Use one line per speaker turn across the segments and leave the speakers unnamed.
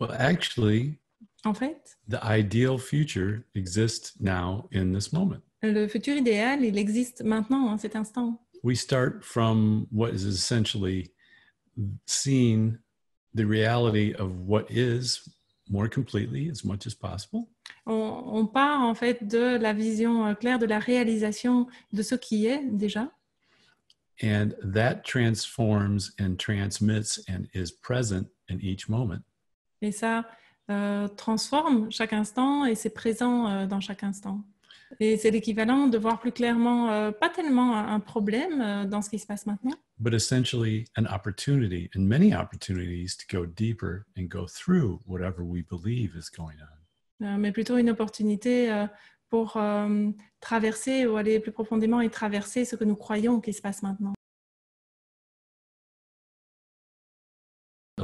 Well, actually, en fait, the ideal future exists now in this moment.
Le futur idéal, il existe maintenant, en cet instant.
We start from what is essentially seeing the reality of what is more completely as much as possible.
On, on part en fait de la vision euh, claire de la réalisation de ce qui est déjà.
And that transforms and transmits and is present in each moment.
Et ça euh, transforme chaque instant et c'est présent euh, dans chaque instant. Et c'est l'équivalent de voir plus clairement, euh, pas tellement un problème dans ce qui se passe maintenant. mais plutôt une opportunité pour traverser ou aller plus profondément et traverser ce que nous croyons qui se passe maintenant.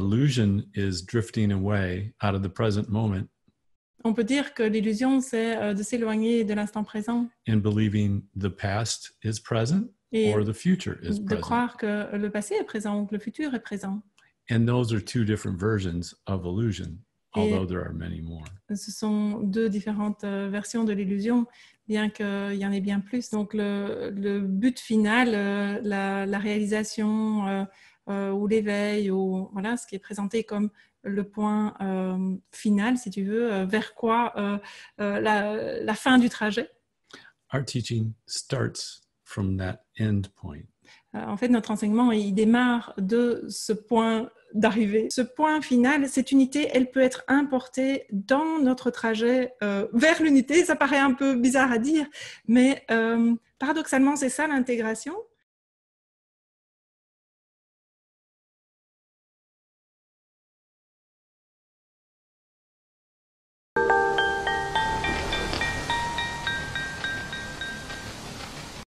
illusion is drifting away out of the present moment.
On peut dire que l'illusion, c'est euh, de s'éloigner de l'instant présent.
And believing the past is present Et or the future is de present. De croire
que le passé est présent ou que le futur est présent.
And those are two different versions of illusion,
Et although there are many more. Ce sont deux différentes euh, versions de l'illusion, bien qu'il euh, y en ait bien plus. Donc le, le but final, la, la réalisation, euh, ou l'éveil, ou voilà, ce qui est présenté comme le point euh, final, si tu veux, euh, vers quoi la, fin du trajet. en fait, notre enseignement, il démarre de ce point d'arrivée. Ce point final, cette unité, elle peut être importée dans notre trajet vers l'unité. Ça paraît un peu bizarre à dire, mais paradoxalement, c'est ça l'intégration.